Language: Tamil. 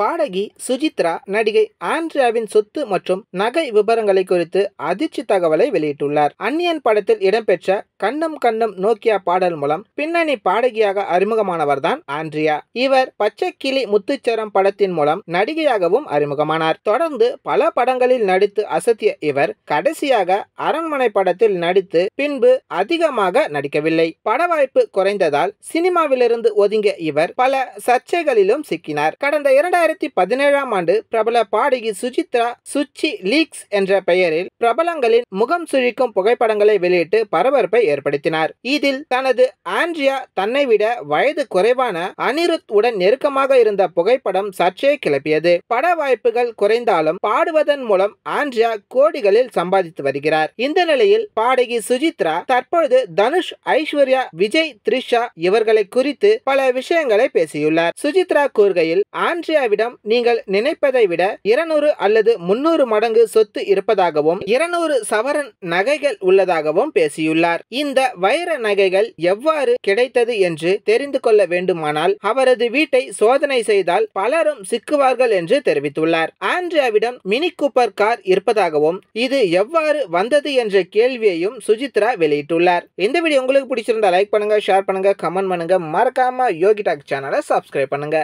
பாடகி சுஜித்ரா நடிகை ஆண்ட்ரியாவின் சொத்து மற்றும் நகை விபரங்களை குறித்து அதிர்ச்சி தகவலை வெளியிட்டுள்ளார் அந்நியன் படத்தில் இடம்பெற்ற கண்ணம் கண்ணம் நோக்கியா பாடல் மூலம் பின்னணி பாடகியாக அறிமுகமானவர் தான் ஆண்ட்ரியா இவர் கிளி முத்துச்சரம் படத்தின் மூலம் நடிகையாகவும் அறிமுகமானார் தொடர்ந்து பல படங்களில் நடித்து அசத்திய இவர் கடைசியாக அரண்மனை படத்தில் நடித்து பின்பு அதிகமாக நடிக்கவில்லை பட வாய்ப்பு குறைந்ததால் சினிமாவிலிருந்து ஒதுங்கிய இவர் பல சர்ச்சைகளிலும் சிக்கினார் கடந்த இரண்டாயிரத்தி பதினேழாம் ஆண்டு பிரபல பாடகி சுஜித்ரா சுச்சி லீக்ஸ் என்ற பெயரில் பிரபலங்களின் முகம் சுழிக்கும் புகைப்படங்களை வெளியிட்டு பரபரப்பை ஏற்படுத்தினார் இதில் தனது ஆண்ட்ரியா தன்னை விட வயது குறைவான அனிருத் உடன் நெருக்கமாக இருந்த புகைப்படம் சர்ச்சையை கிளப்பியது பட வாய்ப்புகள் குறைந்தாலும் பாடுவதன் மூலம் ஆண்ட்ரியா கோடிகளில் சம்பாதித்து வருகிறார் இந்த நிலையில் பாடகி சுஜித்ரா தற்பொழுது தனுஷ் ஐஸ்வர்யா விஜய் த்ரிஷா இவர்களை குறித்து பல விஷயங்களை பேசியுள்ளார் சுஜித்ரா கூறுகையில் ஆண்ட்ரியாவிடம் நீங்கள் நினைப்பதை விட இருநூறு அல்லது முன்னூறு மடங்கு சொத்து இருப்பதாகவும் இருநூறு சவரன் நகைகள் உள்ளதாகவும் பேசியுள்ளார் இந்த வைர நகைகள் எவ்வாறு கிடைத்தது என்று தெரிந்து கொள்ள வேண்டுமானால் அவரது வீட்டை சோதனை செய்தால் பலரும் சிக்குவார்கள் என்று தெரிவித்துள்ளார் ஆண்ட்ரியாவிடம் மினி கூப்பர் கார் இருப்பதாகவும் இது எவ்வாறு வந்தது என்ற கேள்வியையும் சுஜித்ரா வெளியிட்டுள்ளார் இந்த வீடியோ உங்களுக்கு பிடிச்சிருந்தா லைக் பண்ணுங்க ஷேர் பண்ணுங்க கமெண்ட் பண்ணுங்க மறக்காம யோகி டாக் சேனலை சப்ஸ்கிரைப் பண்ணுங்க